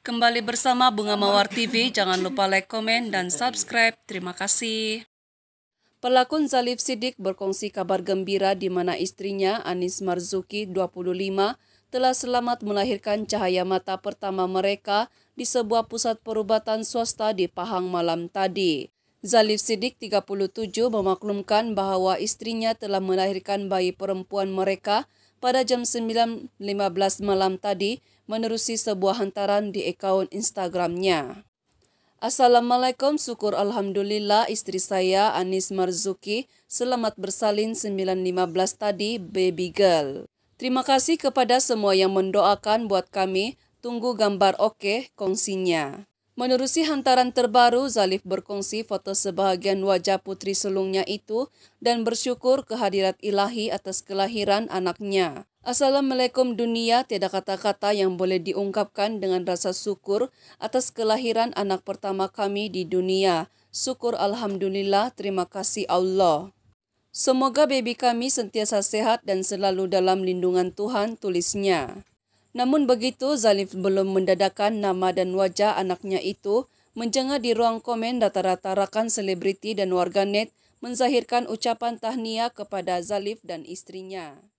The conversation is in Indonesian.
Kembali bersama Bunga Mawar TV, jangan lupa like, komen, dan subscribe. Terima kasih. Pelakon Zalif Sidik berkongsi kabar gembira di mana istrinya Anis Marzuki 25 telah selamat melahirkan cahaya mata pertama mereka di sebuah pusat perubatan swasta di Pahang malam tadi. Zalif Sidik 37 memaklumkan bahwa istrinya telah melahirkan bayi perempuan mereka pada jam 9.15 malam tadi menerusi sebuah hantaran di akaun Instagramnya. Assalamualaikum, syukur Alhamdulillah istri saya Anis Marzuki selamat bersalin 9.15 tadi baby girl. Terima kasih kepada semua yang mendoakan buat kami, tunggu gambar oke okay, kongsinya. Menerusi hantaran terbaru, Zalif berkongsi foto sebahagian wajah putri sulungnya itu dan bersyukur kehadirat ilahi atas kelahiran anaknya. Assalamualaikum dunia tidak kata-kata yang boleh diungkapkan dengan rasa syukur atas kelahiran anak pertama kami di dunia. Syukur Alhamdulillah, terima kasih Allah. Semoga baby kami sentiasa sehat dan selalu dalam lindungan Tuhan, tulisnya. Namun begitu, Zalif belum mendadakan nama dan wajah anaknya itu menjengah di ruang komen rata-rata rakan selebriti dan warganet menzahirkan ucapan tahniah kepada Zalif dan istrinya.